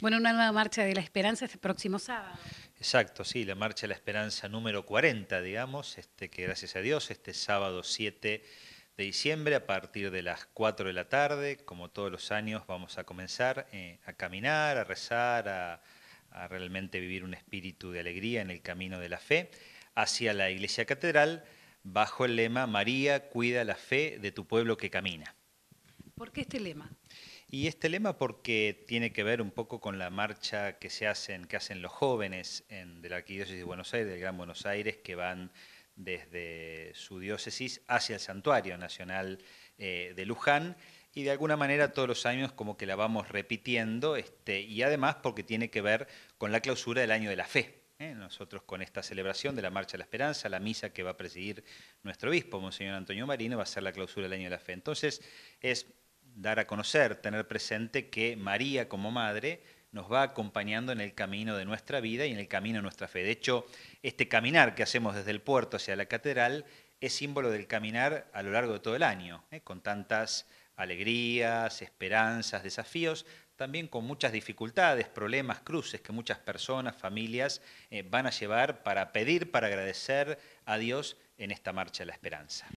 Bueno, una nueva marcha de la esperanza este próximo sábado. Exacto, sí, la marcha de la esperanza número 40, digamos, este, que gracias a Dios, este sábado 7 de diciembre a partir de las 4 de la tarde, como todos los años, vamos a comenzar eh, a caminar, a rezar, a realmente vivir un espíritu de alegría en el camino de la fe hacia la iglesia catedral bajo el lema María cuida la fe de tu pueblo que camina. ¿Por qué este lema? Y este lema porque tiene que ver un poco con la marcha que se hacen, que hacen los jóvenes de la Arquidiócesis de Buenos Aires, del Gran Buenos Aires, que van desde su diócesis hacia el Santuario Nacional eh, de Luján. Y de alguna manera todos los años como que la vamos repitiendo, este, y además porque tiene que ver con la clausura del año de la fe. ¿eh? Nosotros con esta celebración de la Marcha de la Esperanza, la misa que va a presidir nuestro obispo, Monseñor Antonio Marino, va a ser la clausura del año de la fe. Entonces es dar a conocer, tener presente que María como madre nos va acompañando en el camino de nuestra vida y en el camino de nuestra fe. De hecho, este caminar que hacemos desde el puerto hacia la catedral es símbolo del caminar a lo largo de todo el año, ¿eh? con tantas alegrías, esperanzas, desafíos, también con muchas dificultades, problemas, cruces que muchas personas, familias eh, van a llevar para pedir, para agradecer a Dios en esta marcha de la esperanza.